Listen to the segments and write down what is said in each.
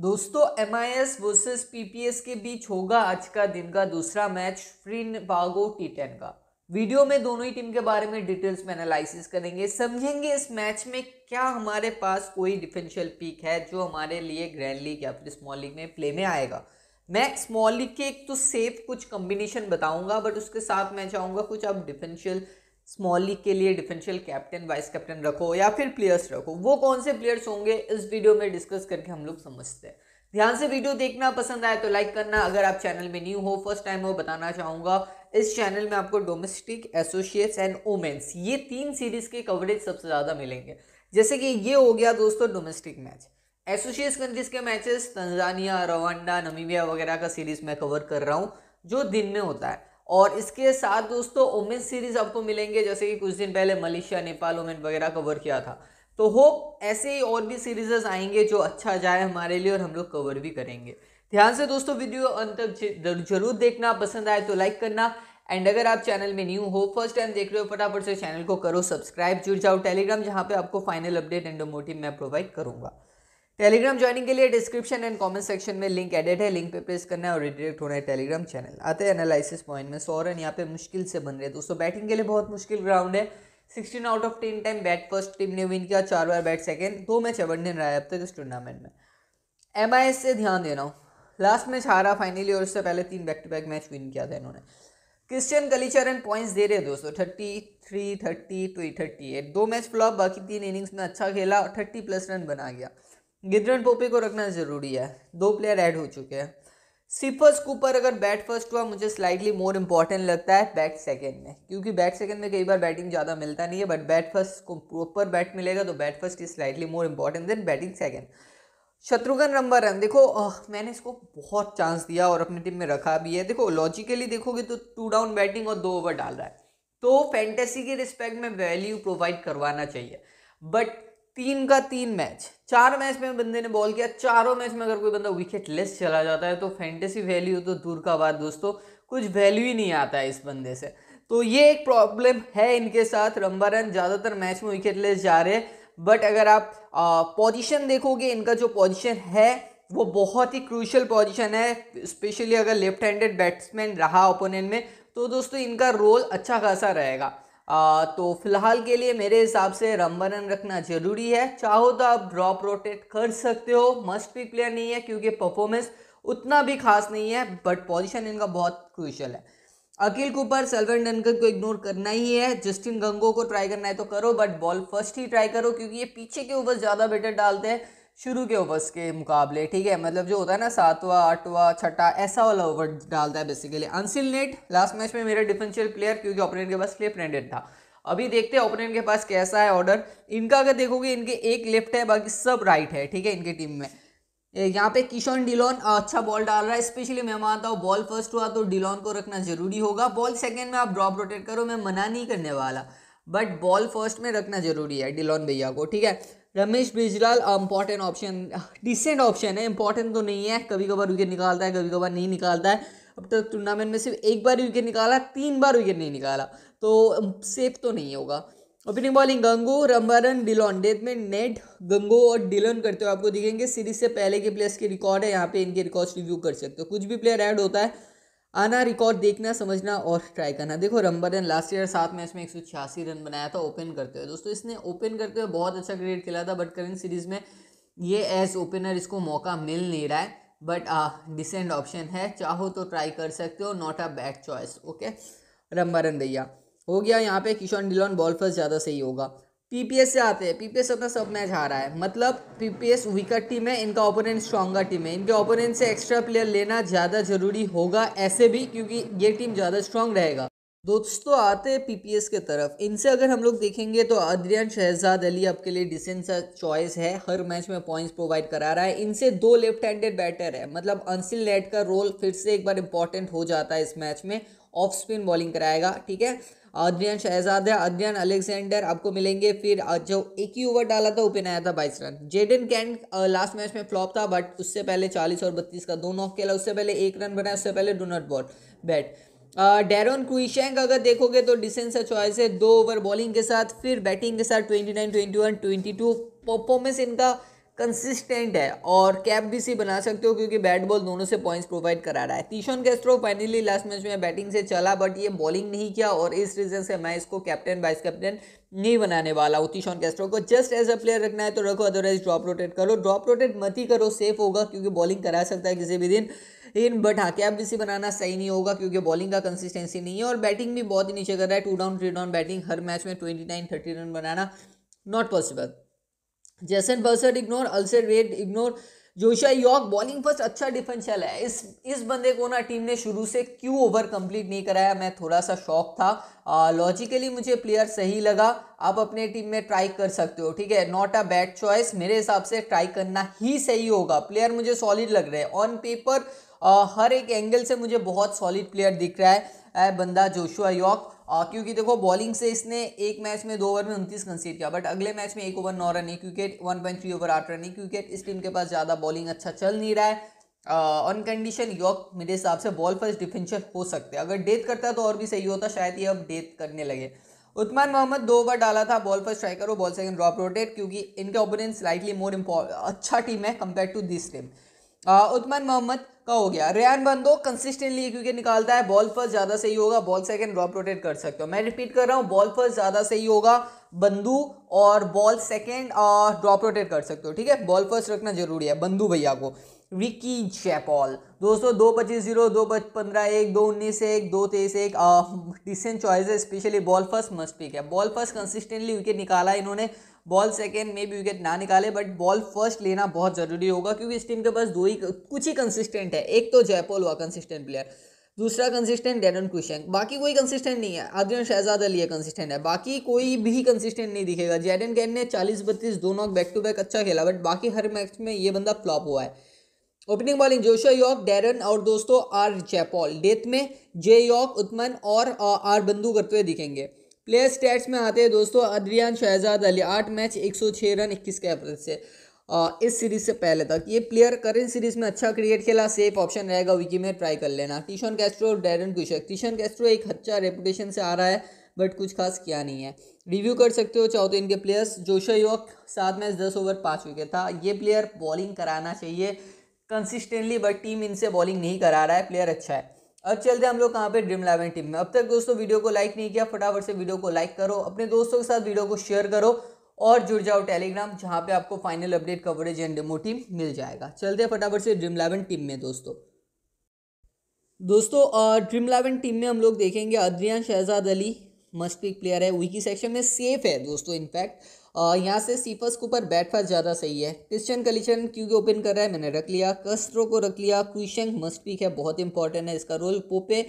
दोस्तों M I S versus P P S के बीच होगा आज का दिन का दूसरा मैच फ्रीन बागो टी टेन का वीडियो में दोनों ही टीम के बारे में डिटेल्स में एनालिसिस करेंगे समझेंगे इस मैच में क्या हमारे पास कोई डिफेंशियल पीक है जो हमारे लिए ग्रैंड लीग या फिर स्मॉल लीग में प्ले में आएगा मैं स्मॉल लीग के एक तो सेफ कुछ कॉम्बिनेशन बताऊंगा बट उसके साथ मैं चाहूँगा कुछ आप डिफेंशियल स्मॉल लीग के लिए डिफेंशियल कैप्टन वाइस कैप्टन रखो या फिर प्लेयर्स रखो वो कौन से प्लेयर्स होंगे इस वीडियो में डिस्कस करके हम लोग समझते हैं ध्यान से वीडियो देखना पसंद आए तो लाइक करना अगर आप चैनल में न्यू हो फर्स्ट टाइम हो बताना चाहूँगा इस चैनल में आपको डोमेस्टिक एसोसिएट्स एंड वोमेंस ये तीन सीरीज के कवरेज सबसे ज़्यादा मिलेंगे जैसे कि ये हो गया दोस्तों डोमेस्टिक मैच एसोसिएट्स कंट्रीज के मैचेस तंजानिया रवांडा नमीबिया वगैरह का सीरीज मैं कवर कर रहा हूँ जो दिन में होता है और इसके साथ दोस्तों ओमेन सीरीज आपको मिलेंगे जैसे कि कुछ दिन पहले मलेशिया नेपाल ओमेन वगैरह कवर किया था तो होप ऐसे ही और भी सीरीजेस आएंगे जो अच्छा जाए हमारे लिए और हम लोग कवर भी करेंगे ध्यान से दोस्तों वीडियो अंत तक जरूर देखना पसंद आए तो लाइक करना एंड अगर आप चैनल में न्यू हो फर्स्ट टाइम देख रहे हो फटाफट से चैनल को करो सब्सक्राइब जुड़ जाओ टेलीग्राम जहाँ पे आपको फाइनल अपडेट एंड मोटिव मैं प्रोवाइड करूंगा टेलीग्राम ज्वाइनिंग के लिए डिस्क्रिप्शन एंड कमेंट सेक्शन में लिंक एडेड है लिंक पे प्रेस करना है और रिडायरेक्ट होना है टेलीग्राम चैनल आते हैं एनालिसिस पॉइंट में सौ रन यहाँ पे मुश्किल से बन रहे हैं दोस्तों बैटिंग के लिए बहुत मुश्किल ग्राउंड है sixteen out of ten time bat first team ने विन किया चार बार बैट सेकेंड दो मैच अबंडन रहा है अब तक इस टूर्नामेंट में एम से ध्यान देना हूँ लास्ट मैच हारा फाइनली और उससे पहले तीन back to back match win किया था इन्होंने क्रिश्चियन कलीचरन पॉइंट्स दे रहे हैं दोस्तों thirty three thirty two thirty eight दो मैच फ्लॉप बाकी तीन इनिंग्स में अच्छा खेला और थर्टी प्लस रन बना गया गिद्रन पोपे को रखना ज़रूरी है दो प्लेयर ऐड हो चुके हैं सिफर्स कूपर अगर बैट फर्स्ट हुआ मुझे स्लाइटली मोर इम्पॉर्टेंट लगता है बैट सेकेंड में क्योंकि बैट सेकेंड में कई बार बैटिंग ज़्यादा मिलता नहीं है बट बैट फर्स्ट को प्रॉपर बैट मिलेगा तो bat first is slightly more important than batting second Shatrughan number run देखो आ, मैंने इसको बहुत चांस दिया और अपनी टीम में रखा भी है देखो लॉजिकली देखोगे तो टू डाउन बैटिंग और दो ओवर डाल रहा है तो फैंटेसी के रिस्पेक्ट में वैल्यू प्रोवाइड करवाना चाहिए बट तीन का तीन मैच चार मैच में बंदे ने बॉल किया चारों मैच में अगर कोई बंदा विकेट लेस चला जाता है तो फैंटेसी वैल्यू तो दूर का बात दोस्तों कुछ वैल्यू ही नहीं आता है इस बंदे से तो ये एक प्रॉब्लम है इनके साथ रन ज़्यादातर मैच में विकेट लेस जा रहे हैं बट अगर आप पोजिशन देखोगे इनका जो पोजिशन है वो बहुत ही क्रूशल पोजिशन है स्पेशली अगर लेफ्ट हैंडेड बैट्समैन रहा ओपोनेंट में तो दोस्तों इनका रोल अच्छा खासा रहेगा तो फिलहाल के लिए मेरे हिसाब से रमबरन रखना ज़रूरी है चाहो तो आप ड्रॉप रोटेट कर सकते हो मस्ट भी प्लेयर नहीं है क्योंकि परफॉर्मेंस उतना भी खास नहीं है बट पोजिशन इनका बहुत क्रूशल है अकील कुपर सेल्वन डनकर को इग्नोर करना ही है जस्टिन गंगो को ट्राई करना है तो करो बट बॉल फर्स्ट ही ट्राई करो क्योंकि ये पीछे के ऊपर ज़्यादा बेटर डालते हैं शुरू के ओवर्स के मुकाबले ठीक है मतलब जो होता है ना सातवा आठवां छठा ऐसा वाला ओवर डालता है बेसिकली अनसिल नेट लास्ट मैच में मेरा डिफेंशियल प्लेयर क्योंकि ओपोनेंट के पास क्लिप नेडेड था अभी देखते हैं ओपोनेंट के पास कैसा है ऑर्डर इनका अगर देखोगे इनके एक लेफ्ट है बाकी सब राइट है ठीक है इनके टीम में यहाँ पे किशोन डिलोन अच्छा बॉल डाल रहा है स्पेशली मैं मानता हूँ बॉल फर्स्ट हुआ तो डिलोन को रखना जरूरी होगा बॉल सेकेंड में आप ड्रॉप रोटेट करो मैं मना नहीं करने वाला बट बॉल फर्स्ट में रखना जरूरी है डिलोन भैया को ठीक है रमेश बिजलाल इंपॉर्टेंट ऑप्शन डिसेंट ऑप्शन है इंपॉर्टेंट तो नहीं है कभी कभार विकेट निकालता है कभी कभार नहीं निकालता है अब तक टूर्नामेंट में सिर्फ एक बार विकेट निकाला तीन बार विकेट नहीं निकाला तो सेफ तो नहीं होगा ओपनिंग बॉलिंग गंगो रमबरन डिलोन डेथ में नेट गंगो और डिलोन करते हुए आपको दिखेंगे सीरीज से पहले के प्लेयर्स के रिकॉर्ड है यहाँ पे इनके रिकॉर्ड्स रिव्यू कर सकते हो कुछ भी प्लेयर ऐड होता है आना रिकॉर्ड देखना समझना और ट्राई करना देखो रमबरन लास्ट ईयर सात मैच में एक सौ छियासी रन बनाया था ओपन करते हुए दोस्तों इसने ओपन करते हुए बहुत अच्छा क्रिकेट खेला था बट करेंट सीरीज़ में ये एज ओपनर इसको मौका मिल नहीं रहा है बट डिसेंट ऑप्शन है चाहो तो ट्राई कर सकते हो not a bad choice okay Rambaran भैया हो गया यहाँ पे किशन डिलॉन बॉल फर्स्ट ज़्यादा सही होगा पीपीएस से आते हैं पीपीएस अपना सब मैच आ रहा है मतलब पीपीएस वीकर टीम है इनका ओपोनेंट स्ट्रॉन्गर टीम है इनके ओपोनेंट से एक्स्ट्रा प्लेयर लेना ज़्यादा जरूरी होगा ऐसे भी क्योंकि ये टीम ज़्यादा स्ट्रांग रहेगा दोस्तों आते हैं पीपीएस के तरफ इनसे अगर हम लोग देखेंगे तो अद्रियान शहजाद अली आपके लिए डिसेंट सा चॉइस है हर मैच में पॉइंट्स प्रोवाइड करा रहा है इनसे दो लेफ्ट हैंडेड बैटर है मतलब अंसिल नेट का रोल फिर से एक बार इंपॉर्टेंट हो जाता है इस मैच में ऑफ स्पिन बॉलिंग कराएगा ठीक है शहजाद है अदरियन अलेक्जेंडर आपको मिलेंगे फिर जो एक ही ओवर डाला था ओपन आया था बाईस रन जेडन कैन लास्ट मैच में फ्लॉप था बट उससे पहले चालीस और बत्तीस का दोनों ऑफ खेला उससे पहले एक रन बना उससे पहले do not ball bat Derone Cruickshank अगर देखोगे तो डिसेंस चॉइस है दो ओवर बॉलिंग के साथ फिर बैटिंग के साथ twenty nine twenty one twenty two performance इनका कंसिस्टेंट है और कैप भी सी बना सकते हो क्योंकि बैट बॉल दोनों से पॉइंट्स प्रोवाइड करा रहा है Teshawn Castro finally last match में बैटिंग से चला बट ये बॉलिंग नहीं किया और इस रीज़न से मैं इसको कैप्टन वाइस कैप्टन नहीं बनाने वाला हूँ तीशोन कैस्ट्रो को जस्ट एज अ प्लेयर रखना है तो रखो अदरवाइज ड्रॉप रोटेट करो ड्रॉप रोटेट मत ही करो सेफ होगा क्योंकि बॉलिंग करा सकता है किसी भी दिन इन बट हाँ कैप भी बनाना सही नहीं होगा क्योंकि बॉलिंग का कंसिस्टेंसी नहीं है और बैटिंग भी बहुत ही नीचे कर रहा है two down three down batting हर मैच में ट्वेंटी नाइन थर्टी रन बनाना नॉट पॉसिबल जैसन बर्सर इग्नोर अल्सर वेट ignore Joshua Yorke bowling first अच्छा डिफेंशियल है इस इस बंदे को ना टीम ने शुरू से क्यों ओवर कंप्लीट नहीं कराया मैं थोड़ा सा शॉक था लॉजिकली मुझे प्लेयर सही लगा आप अपने टीम में ट्राई कर सकते हो ठीक है नॉट अ बैड चॉइस मेरे हिसाब से ट्राई करना ही सही होगा प्लेयर मुझे सॉलिड लग रहे हैं ऑन पेपर हर एक एंगल से मुझे बहुत सॉलिड प्लेयर दिख रहा है बंदा जोशुआ यॉक आ, क्योंकि देखो बॉलिंग से इसने एक मैच में दो ओवर में उनतीस कंसीड किया बट अगले मैच में एक ओवर नौ रन एक cricket one point three over आठ रन एक क्रिकेट इस टीम के पास ज़्यादा बॉलिंग अच्छा चल नहीं रहा है ऑन कंडीशन यॉक मेरे हिसाब से बॉल फर्स्ट डिफेंशियल हो सकते हैं अगर डेथ करता है तो और भी सही होता शायद ये अब डेथ करने लगे उत्मान मोहम्मद दो ओवर डाला था बॉल फर्स्ट स्ट्राइकर और बॉल सेकंड ड्रॉप रोटेट क्योंकि इनके ओपोनेंट स्लाइटली मोर अच्छा टीम है compare to this team Usman Mohammad का हो गया रेयान बंदो कंसिस्टेंटली क्योंकि निकालता है बॉल फर्स्ट ज़्यादा सही होगा बॉल सेकंड ड्रॉप रोटेट कर सकते हो मैं रिपीट कर रहा हूँ बॉल फर्स्ट ज़्यादा सही होगा बंदू और बॉल सेकंड ड्रॉप रोटेट कर सकते हो ठीक है बॉल फर्स्ट रखना जरूरी है बंदू भैया को विकी चैपॉल दोस्तों दो पच्चीस जीरो दो पंद्रह एक दो उन्नीस एक दो तेईस एक डिसेंट चॉइस है specially ball first must pick है बॉल फर्स्ट कंसिस्टेंटली विकेट निकाला इन्होंने बॉल सेकेंड में भी विकेट ना निकाले बट बॉल फर्स्ट लेना बहुत ज़रूरी होगा क्योंकि इस टीम के पास दो ही कुछ ही कंसिस्टेंट है एक तो जयपॉल हुआ कंसिस्टेंट प्लेयर दूसरा कंसिस्टेंट डेनन कुशंग बाकी कोई कंसिस्टेंट नहीं है आदिन शहजाद अली कंसिस्टेंट है बाकी कोई भी कंसिस्टेंट नहीं दिखेगा जेडन गैन ने चालीस बत्तीस दोनों बैक टू बैक अच्छा खेला बट बाकी हर मैच में ये बंदा फ्लॉप हुआ है opening bowling Joshua Yorke Deron और दोस्तों आर चैपॉल डेथ में जे यॉक उत्मन और आर uh, बंधु करते हुए दिखेंगे प्लेयर स्टैट्स में आते हैं दोस्तों अद्रियान शहजाद अली आठ मैच एक सौ छः रन इक्कीस के एवरेज से आ, uh, इस सीरीज से पहले तक ये प्लेयर करंट सीरीज में अच्छा क्रिकेट खेला सेफ ऑप्शन रहेगा विकी में ट्राई कर लेना टीशन कैस्ट्रो और डेरन कुशक टीशन कैस्ट्रो एक अच्छा रेपुटेशन से आ रहा है बट कुछ खास किया नहीं है रिव्यू कर सकते हो चाहो तो इनके प्लेयर्स जोशा यॉक सात मैच दस ओवर पाँच विकेट था ये प्लेयर बॉलिंग कराना चाहिए कंसिस्टेंटली बट टीम इनसे बॉलिंग नहीं करा रहा है प्लेयर अच्छा है अब चलते हैं हम लोग कहाँ पे ड्रीम इलेवन टीम में अब तक दोस्तों वीडियो को लाइक नहीं किया फटाफट से वीडियो को लाइक करो अपने दोस्तों के साथ वीडियो को शेयर करो और जुड़ जाओ टेलीग्राम जहाँ पे आपको final update coverage and demo team मिल जाएगा चलते हैं फटाफट से ड्रीम इलेवन टीम में दोस्तों दोस्तों ड्रीम इलेवन टीम में हम लोग देखेंगे Adrian Shahzad Ali must pick player है विकी सेक्शन में सेफ है दोस्तों इनफैक्ट यहाँ से सीपस के ऊपर बैट फर्स्ट ज़्यादा सही है क्रिश्चियन कलिचन क्योंकि ओपन कर रहा है मैंने रख लिया कस्ट्रो को रख लिया क्विशंक मस्ट पिक है बहुत इंपॉर्टेंट है इसका रोल पोपे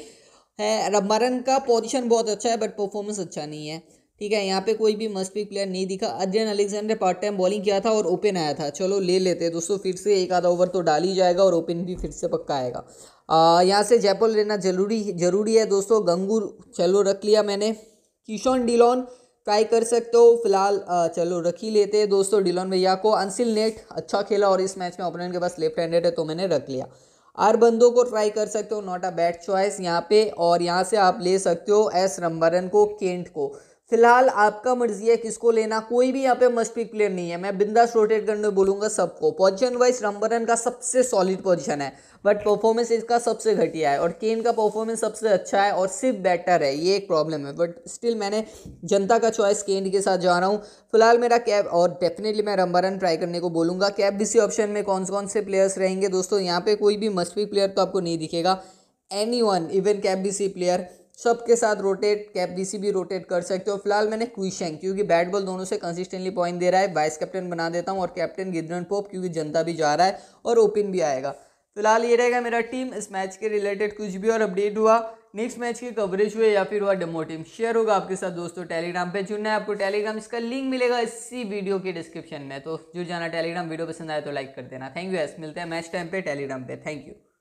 है रमरन का पोजिशन बहुत अच्छा है बट परफॉर्मेंस अच्छा नहीं है ठीक है यहाँ पे कोई भी मस्ट पिक प्लेयर नहीं दिखा Arjan Alexander part time bowling किया था और ओपन आया था चलो ले लेते हैं दोस्तों फिर से एक आधा ओवर तो डाल ही जाएगा और ओपन भी फिर से पक्का आएगा यहाँ से जयपुर लेना जरूरी जरूरी है दोस्तों गंगूर चलो रख लिया मैंने किशोन डिलोन ट्राई कर सकते हो फिलहाल चलो रख ही लेते हैं दोस्तों डिलोन भैया को अंसिल नेट अच्छा खेला और इस मैच में ओपोनेंट के पास लेफ्ट हैंडेड है तो मैंने रख लिया आर बंदों को ट्राई कर सकते हो नॉट अ बैड चॉइस यहाँ पे और यहाँ से आप ले सकते हो एस रंबरन को केंट को फिलहाल आपका मर्जी है किसको लेना कोई भी यहाँ पे मस्ट पिक प्लेयर नहीं है मैं बिंदास रोटेट करने बोलूंगा सबको पोजिशन वाइज रंबरन का सबसे सॉलिड पोजिशन है बट परफॉर्मेंस इसका सबसे घटिया है और केन का परफॉर्मेंस सबसे अच्छा है और सिर्फ बेटर है ये एक प्रॉब्लम है बट स्टिल मैंने जनता का चॉइस केन के साथ जा रहा हूँ फिलहाल मेरा कैब और डेफिनेटली मैं रंबरन ट्राई करने को बोलूँगा कैब बीसी ऑप्शन में कौन कौन से प्लेयर्स रहेंगे दोस्तों यहाँ पे कोई भी मस्ट पिक प्लेयर तो आपको नहीं दिखेगा any one even cap VC player सबके साथ रोटेट कैप डीसी भी रोटेट कर सकते हो फिलहाल मैंने क्विशेंग क्योंकि बैट बॉल दोनों से कंसिस्टेंटली पॉइंट दे रहा है वाइस कैप्टन बना देता हूँ और कैप्टन गिद्रन पोप क्योंकि जनता भी जा रहा है और ओपन भी आएगा फिलहाल ये रहेगा मेरा टीम इस मैच के रिलेटेड कुछ भी और अपडेट हुआ नेक्स्ट मैच की कवरेज हुई या फिर हुआ डेमो टीम शेयर होगा आपके साथ दोस्तों टेलीग्राम पे जुड़ना है आपको टेलीग्राम इसका लिंक मिलेगा इसी वीडियो के डिस्क्रिप्शन में तो जुड़ जाना टेलीग्राम वीडियो पसंद आए तो लाइक कर देना थैंक यू एस मिलते हैं मैच टाइम पे टेलीग्राम पे थैंक यू